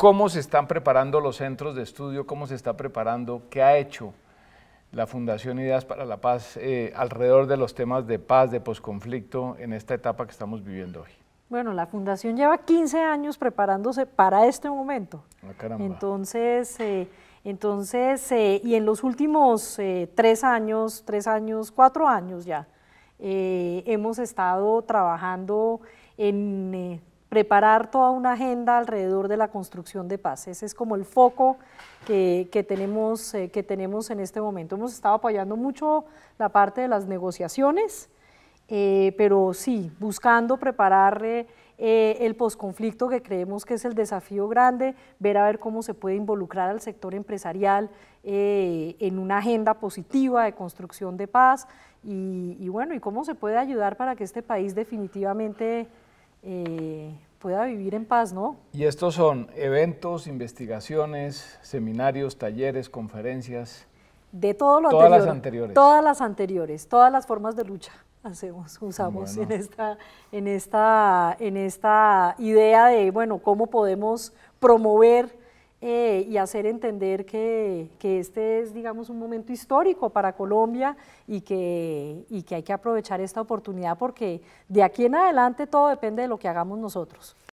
cómo se están preparando los centros de estudio, cómo se está preparando, qué ha hecho la Fundación Ideas para la Paz eh, alrededor de los temas de paz, de posconflicto en esta etapa que estamos viviendo hoy. Bueno, la Fundación lleva 15 años preparándose para este momento. Ah, caramba. Entonces, eh, entonces eh, y en los últimos tres años, tres años, cuatro años ya, hemos estado trabajando en preparar toda una agenda alrededor de la construcción de paz. Ese es como el foco que, tenemos, eh, que tenemos en este momento. Hemos estado apoyando mucho la parte de las negociaciones, eh, pero sí, buscando preparar eh, el posconflicto que creemos que es el desafío grande, ver a ver cómo se puede involucrar al sector empresarial en una agenda positiva de construcción de paz y bueno, y cómo se puede ayudar para que este país definitivamente eh, pueda vivir en paz, ¿no? Y estos son eventos, investigaciones, seminarios, talleres, conferencias. De todo lo anterior. Todas las anteriores. Todas las anteriores, todas las formas de lucha hacemos, usamos en, esta, en, esta, en esta idea de, bueno, cómo podemos promover eh, y hacer entender que, que, este es, digamos, un momento histórico para Colombia y que, y que hay que aprovechar esta oportunidad porque de aquí en adelante todo depende de lo que hagamos nosotros.